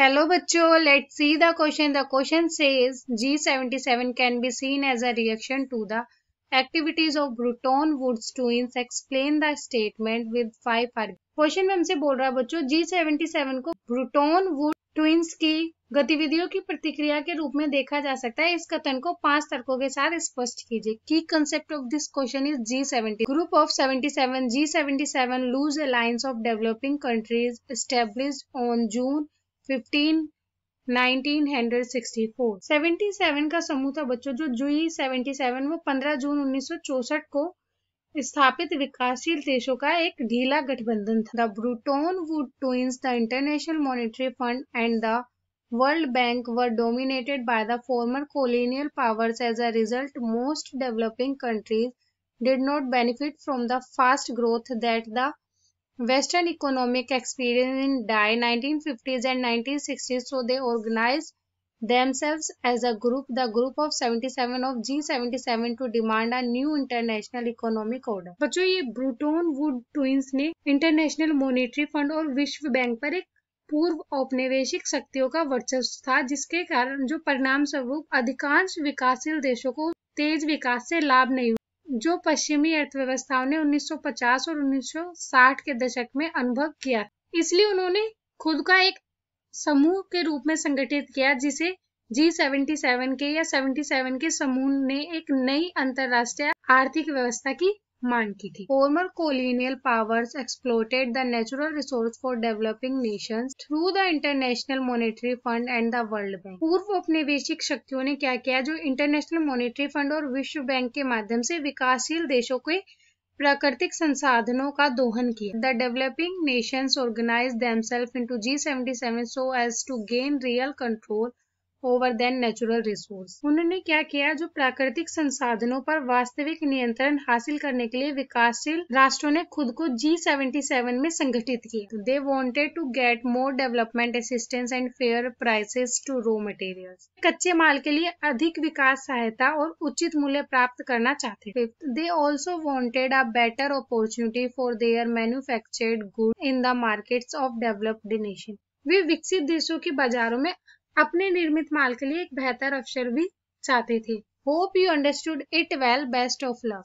Hello बच्चो let see the question The question says G77 can be seen as a reaction to activities of Bretton Woods twins explain the statement with five question में हमसे बोल रहा है बच्चों जी seventy seven को ब्रूटोन Woods twins की गतिविधियों की प्रतिक्रिया के रूप में देखा जा सकता है इस कथन को पांच तर्कों के साथ स्पष्ट कीजिए की concept of this question is G seventy group of seventy seven G seventy seven loose alliance of developing countries establish on June fifteen 1964, 77 का समूह था बच्चों जो जुई 77 वो 15 जून 1964 को स्थापित विकासशील देशों का एक ढीला गठबंधन था Bretton Woods twins the International Monetary Fund and the World Bank were dominated by the former colonial powers as a result most developing countries did not benefit from the fast growth that the Western economic experience in die 1950s and 1960s, so they organized themselves as a group, the group of 77 of G77 to demand a new international economic order. बच्चों ये Bretton Woods twins ने International Monetary Fund और विश्व bank पर एक पूर्व औपनिवेशिक शक्तियों का वर्चस्व था जिसके कारण जो परिणाम स्वरूप अधिकांश विकासशील देशों को तेज विकास से लाभ नहीं जो पश्चिमी अर्थव्यवस्थाओं ने 1950 और 1960 के दशक में अनुभव किया इसलिए उन्होंने खुद का एक समूह के रूप में संगठित किया जिसे जी सेवेंटी सेवन के या सेवेंटी सेवन के समूह ने एक नई अंतरराष्ट्रीय आर्थिक व्यवस्था की मांग की थी former colonial powers exploited the natural resource for developing nation through the International Monetary Fund and the World Bank पूर्व औपनिवेशिक शक्तियों ने क्या किया जो इंटरनेशनल मॉनेटरी फंड और विश्व बैंक के माध्यम से विकासशील देशों के प्राकृतिक संसाधनों का दोहन किया the developing nation organize into G seventy seven so as to gain real control over then natural resource उन्होंने क्या किया जो प्राकृतिक संसाधनों पर वास्तविक नियंत्रण हासिल करने के लिए विकासशील राष्ट्रों ने खुद को जी सेवेंटी सेवन में संगठित किया they wanted to get more development assistance and fair prices to raw material कच्चे माल के लिए अधिक विकास सहायता और उचित मूल्य प्राप्त करना चाहते fifth they also wanted a better opportunity for their manufactured good in the markets of developed nation वे विकसित देशों के बाजारों में अपने निर्मित माल के लिए एक बेहतर अवसर भी चाहते थे hope you understood it well best of luck